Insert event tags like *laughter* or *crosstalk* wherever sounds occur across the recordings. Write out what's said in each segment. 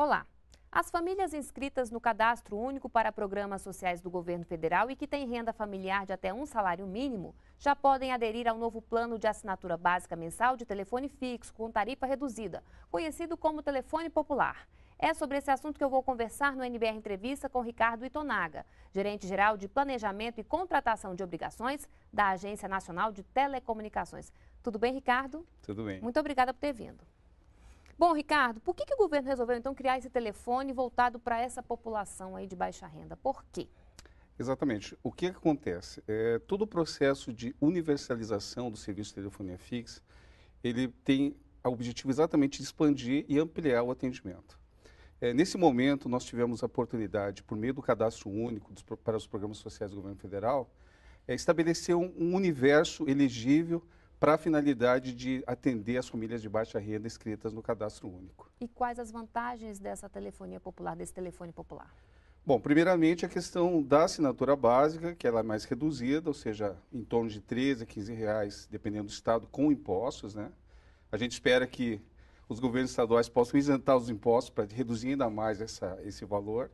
Olá! As famílias inscritas no Cadastro Único para Programas Sociais do Governo Federal e que têm renda familiar de até um salário mínimo já podem aderir ao novo plano de assinatura básica mensal de telefone fixo com tarifa reduzida, conhecido como telefone popular. É sobre esse assunto que eu vou conversar no NBR Entrevista com Ricardo Itonaga, gerente-geral de Planejamento e Contratação de Obrigações da Agência Nacional de Telecomunicações. Tudo bem, Ricardo? Tudo bem. Muito obrigada por ter vindo. Bom, Ricardo, por que, que o governo resolveu então criar esse telefone voltado para essa população aí de baixa renda? Por quê? Exatamente. O que acontece? É, todo o processo de universalização do serviço de telefonia fixa, ele tem o objetivo exatamente de expandir e ampliar o atendimento. É, nesse momento, nós tivemos a oportunidade, por meio do cadastro único dos, para os programas sociais do governo federal, é, estabelecer um, um universo elegível para a finalidade de atender as famílias de baixa renda inscritas no cadastro único. E quais as vantagens dessa telefonia popular, desse telefone popular? Bom, primeiramente a questão da assinatura básica, que ela é mais reduzida, ou seja, em torno de 13 a 15 reais, dependendo do estado, com impostos, né? A gente espera que os governos estaduais possam isentar os impostos para reduzir ainda mais essa, esse valor.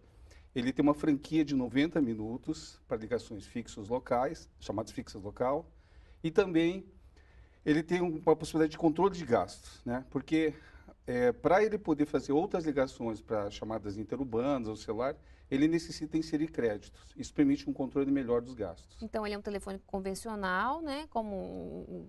Ele tem uma franquia de 90 minutos para ligações fixas locais, chamadas fixas local, e também ele tem uma possibilidade de controle de gastos, né? Porque é, para ele poder fazer outras ligações para chamadas interurbanas ou celular, ele necessita inserir créditos. Isso permite um controle melhor dos gastos. Então ele é um telefone convencional, né, como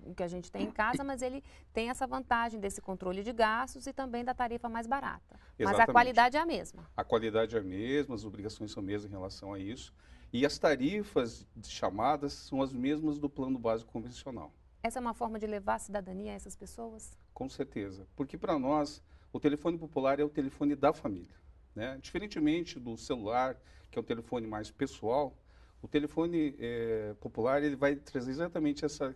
o que a gente tem em casa, mas ele tem essa vantagem desse controle de gastos e também da tarifa mais barata. Exatamente. Mas a qualidade é a mesma. A qualidade é a mesma, as obrigações são mesmas em relação a isso. E as tarifas de chamadas são as mesmas do plano básico convencional. Essa é uma forma de levar a cidadania a essas pessoas? Com certeza. Porque para nós, o telefone popular é o telefone da família. Né? Diferentemente do celular, que é um telefone mais pessoal, o telefone é, popular ele vai trazer exatamente essa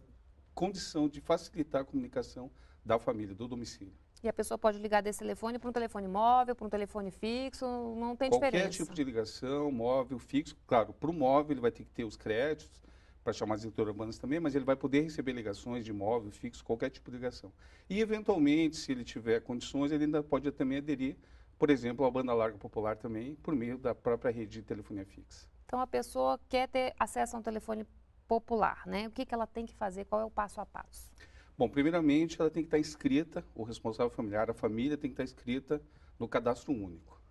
condição de facilitar a comunicação da família, do domicílio. E a pessoa pode ligar desse telefone para um telefone móvel, para um telefone fixo, não tem Qualquer diferença. Qualquer tipo de ligação, móvel, fixo, claro, para o móvel ele vai ter que ter os créditos, para chamar as urbanas também, mas ele vai poder receber ligações de imóvel, fixo, qualquer tipo de ligação. E, eventualmente, se ele tiver condições, ele ainda pode também aderir, por exemplo, à banda larga popular também, por meio da própria rede de telefonia fixa. Então, a pessoa quer ter acesso a um telefone popular, né? O que, que ela tem que fazer? Qual é o passo a passo? Bom, primeiramente, ela tem que estar inscrita, o responsável familiar, a família tem que estar inscrita no cadastro único.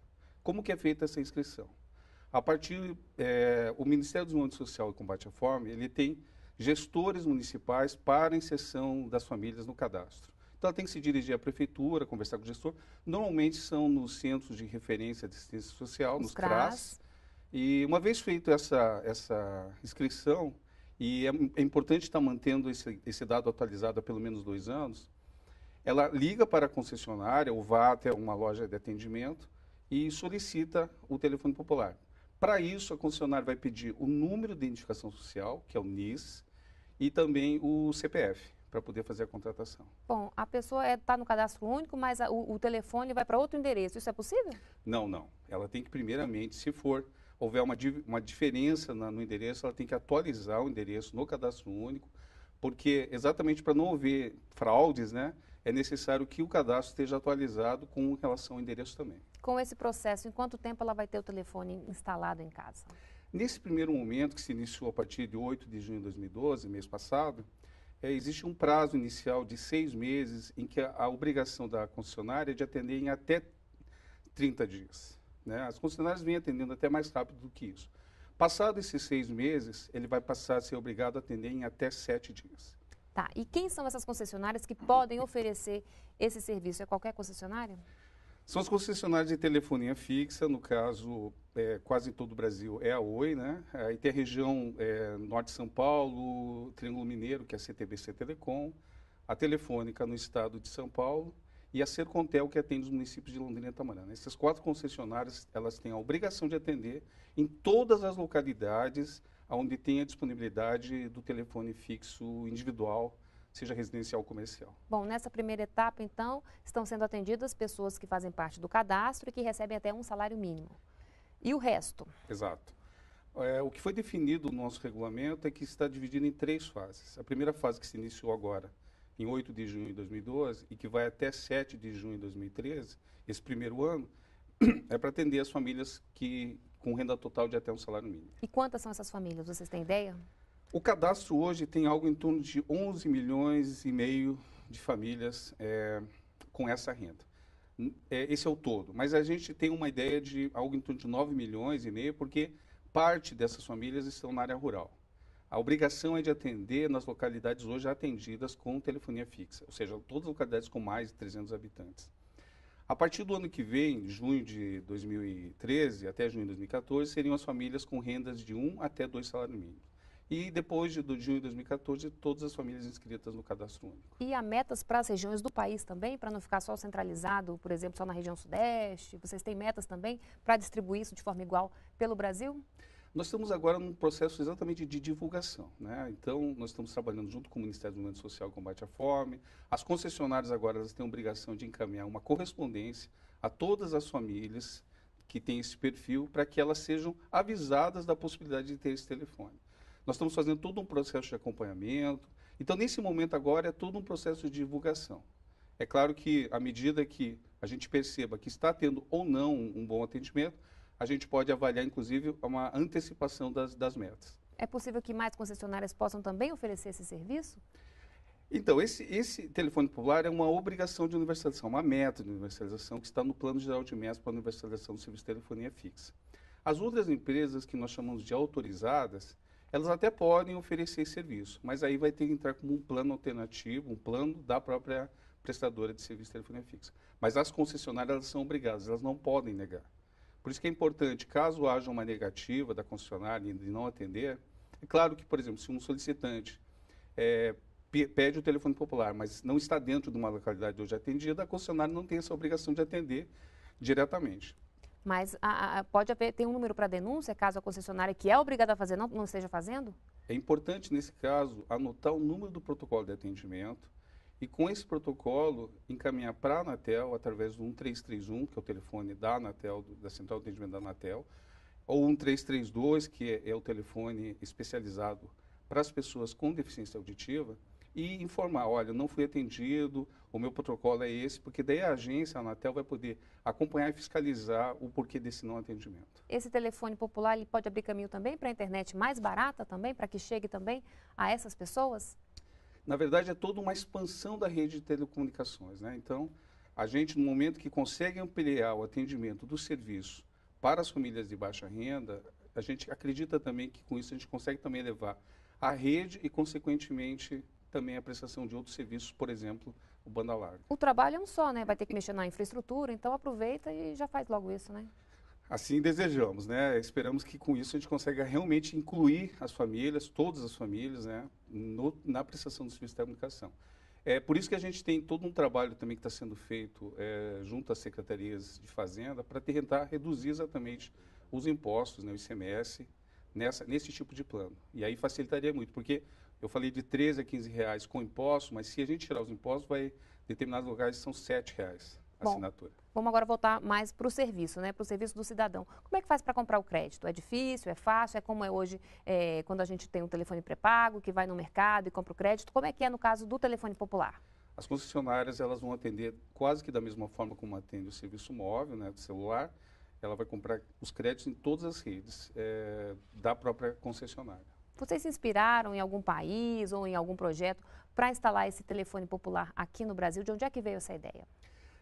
Como que é feita essa inscrição? A partir, é, o Ministério do Desenvolvimento Social e Combate à Fome, ele tem gestores municipais para inserção das famílias no cadastro. Então, ela tem que se dirigir à prefeitura, conversar com o gestor. Normalmente são nos centros de referência de assistência social, Os nos CRAS. CRAS. E uma vez feita essa, essa inscrição, e é, é importante estar mantendo esse, esse dado atualizado há pelo menos dois anos, ela liga para a concessionária ou vá até uma loja de atendimento e solicita o telefone popular. Para isso, a concessionária vai pedir o número de identificação social, que é o NIS, e também o CPF, para poder fazer a contratação. Bom, a pessoa está é, tá no cadastro único, mas a, o, o telefone vai para outro endereço. Isso é possível? Não, não. Ela tem que, primeiramente, se for houver uma, uma diferença na, no endereço, ela tem que atualizar o endereço no cadastro único, porque exatamente para não haver fraudes, né? é necessário que o cadastro esteja atualizado com relação ao endereço também. Com esse processo, em quanto tempo ela vai ter o telefone instalado em casa? Nesse primeiro momento, que se iniciou a partir de 8 de junho de 2012, mês passado, é, existe um prazo inicial de seis meses em que a, a, obrigação da concessionária é de atender em até 30 dias. Né? As concessionárias vêm atendendo até mais rápido do que isso. Passado esses seis meses, ele vai passar a ser obrigado a atender em até sete dias. Tá, e quem são essas concessionárias que podem oferecer esse serviço? É qualquer concessionária? São as concessionárias de telefonia fixa, no caso, é, quase em todo o Brasil é a Oi, né? Aí tem a região é, Norte de São Paulo, Triângulo Mineiro, que é a CTBC Telecom, a Telefônica no estado de São Paulo e a Sercontel, que atende os municípios de Londrina e Tamarana. Né? Essas quatro concessionárias, elas têm a obrigação de atender em todas as localidades onde tem a disponibilidade do telefone fixo individual, seja residencial ou comercial. Bom, nessa primeira etapa, então, estão sendo atendidas pessoas que fazem parte do cadastro e que recebem até um salário mínimo. E o resto? Exato. É, o que foi definido no nosso regulamento é que está dividido em três fases. A primeira fase que se iniciou agora, em 8 de junho de 2012, e que vai até 7 de junho de 2013, esse primeiro ano, *clears throat* é para atender as famílias que com renda total de até um salário mínimo. E quantas são essas famílias? Vocês têm ideia? O cadastro hoje tem algo em torno de 11 milhões e meio de famílias é, com essa renda. É, esse é o todo. Mas a gente tem uma ideia de algo em torno de 9 milhões e meio, porque parte dessas famílias estão na área rural. A obrigação é de atender nas localidades hoje atendidas com telefonia fixa, ou seja, todas as localidades com mais de 300 habitantes. A partir do ano que vem, junho de 2013 até junho de 2014, seriam as famílias com rendas de um até dois salários mínimos. E depois de, de junho de 2014, todas as famílias inscritas no cadastro único. E há metas para as regiões do país também, para não ficar só centralizado, por exemplo, só na região sudeste? Vocês têm metas também para distribuir isso de forma igual pelo Brasil? Sim. Nós estamos agora num processo exatamente de divulgação. Né? Então, nós estamos trabalhando junto com o Ministério do Desenvolvimento Social e Combate à Fome. As concessionárias agora elas têm a obrigação de encaminhar uma correspondência a todas as famílias que têm esse perfil para que elas sejam avisadas da possibilidade de ter esse telefone. Nós estamos fazendo todo um processo de acompanhamento. Então, nesse momento agora, é todo um processo de divulgação. É claro que, à medida que a gente perceba que está tendo ou não um bom atendimento, a gente pode avaliar, inclusive, uma antecipação das, das metas. É possível que mais concessionárias possam também oferecer esse serviço? Então, esse, esse telefone popular é uma obrigação de universalização, uma meta de universalização que está no Plano Geral de Metas para a Universalização do Serviço de Telefonia Fixa. As outras empresas que nós chamamos de autorizadas, elas até podem oferecer serviço, mas aí vai ter que entrar como um plano alternativo, um plano da própria prestadora de serviço de telefonia fixa. Mas as concessionárias elas são obrigadas, elas não podem negar. Por isso que é importante, caso haja uma negativa da concessionária de não atender, é claro que, por exemplo, se um solicitante é, pede o telefone popular, mas não está dentro de uma localidade hoje atendida, a concessionária não tem essa obrigação de atender diretamente. Mas a, a, pode haver, tem um número para denúncia, caso a concessionária que é obrigada a fazer não, não esteja fazendo? É importante, nesse caso, anotar o número do protocolo de atendimento, e com esse protocolo encaminhar para a Anatel através do 1331, que é o telefone da Anatel, da Central de Atendimento da Anatel, ou 1332, que é, é o telefone especializado para as pessoas com deficiência auditiva, e informar, olha, não fui atendido, o meu protocolo é esse, porque daí a agência, a Anatel, vai poder acompanhar e fiscalizar o porquê desse não atendimento. Esse telefone popular, ele pode abrir caminho também para a internet mais barata também, para que chegue também a essas pessoas? na verdade, é toda uma expansão da rede de telecomunicações. Né? Então, a gente, no momento que consegue ampliar o atendimento do serviço para as famílias de baixa renda, a gente acredita também que com isso a gente consegue também levar a rede e, consequentemente, também a prestação de outros serviços, por exemplo, o banda larga. O trabalho é um só, né? Vai ter que mexer na infraestrutura, então aproveita e já faz logo isso, né? Assim desejamos, né? Esperamos que com isso a gente consiga realmente incluir as famílias, todas as famílias, né, no, na prestação do serviço de telecomunicação. É por isso que a gente tem todo um trabalho também que está sendo feito é, junto às secretarias de fazenda para tentar reduzir exatamente os impostos, né, o ICMS, nessa, nesse tipo de plano. E aí facilitaria muito, porque eu falei de 13 a 15 reais com imposto, mas se a gente tirar os impostos, vai determinados lugares são 7 reais assinatura. Bom, vamos agora voltar mais para o serviço, né? Para o serviço do cidadão. Como é que faz para comprar o crédito? É difícil? É fácil? É como é hoje é, quando a gente tem um telefone pré-pago, que vai no mercado e compra o crédito? Como é que é no caso do telefone popular? As concessionárias elas vão atender quase que da mesma forma como atende o serviço móvel, né, do celular. Ela vai comprar os créditos em todas as redes é, da própria concessionária. Vocês se inspiraram em algum país ou em algum projeto para instalar esse telefone popular aqui no Brasil? De onde é que veio essa ideia?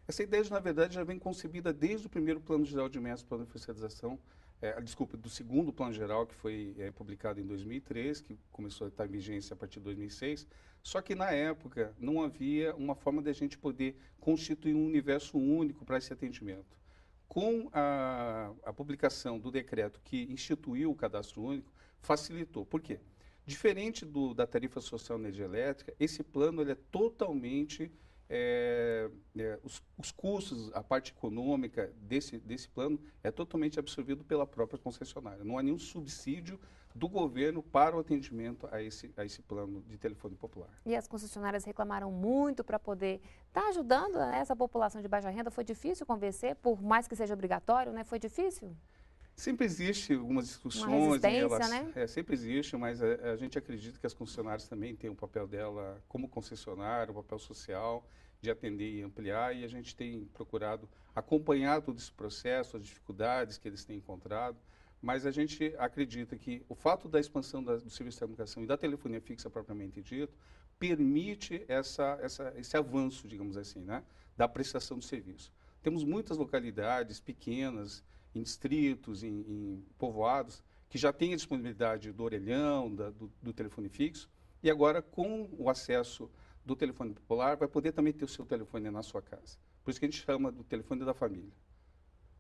Essa ideia, na verdade, já vem concebida desde o primeiro plano geral de mestre para a Fiscalização, é, desculpa, do segundo plano geral, que foi é, publicado em 2003, que começou a estar em vigência a partir de 2006. Só que, na época, não havia uma forma de a gente poder constituir um universo único para esse atendimento. Com a, a publicação do decreto que instituiu o cadastro único, facilitou. Por quê? Diferente do, da tarifa social energia elétrica, esse plano ele é totalmente é, é, os, os, custos, a parte econômica desse, desse plano é totalmente absorvido pela própria concessionária. Não há nenhum subsídio do governo para o atendimento a esse, a esse plano de telefone popular. E as concessionárias reclamaram muito para poder estar tá ajudando né, essa população de baixa renda. Foi difícil convencer, por mais que seja obrigatório, né? Foi difícil? Sempre existe algumas discussões em relação, né? é, sempre existe, mas a, é, a, gente acredita que as concessionárias também têm o um papel dela como concessionária, o um papel social de atender e ampliar, e a gente tem procurado acompanhar todo esse processo, as dificuldades que eles têm encontrado, mas a gente acredita que o fato da expansão da, do serviço de comunicação e da telefonia fixa propriamente dito permite essa, essa, esse avanço, digamos assim, né, da prestação do serviço. Temos muitas localidades pequenas em distritos, em, em povoados, que já tem a disponibilidade do orelhão, da, do, do, telefone fixo, e agora com o acesso do telefone popular vai poder também ter o seu telefone na sua casa. Por isso que a gente chama do telefone da família.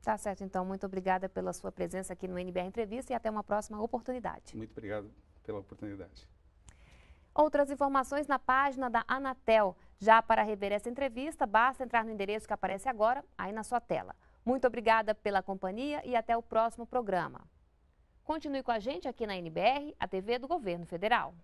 Tá certo, então. Muito obrigada pela sua presença aqui no NBR Entrevista e até uma próxima oportunidade. Muito obrigado pela oportunidade. Outras informações na página da Anatel. Já para rever essa entrevista, basta entrar no endereço que aparece agora aí na sua tela muito obrigada pela companhia e até o próximo programa. Continue com a gente aqui na NBR, a TV do Governo Federal.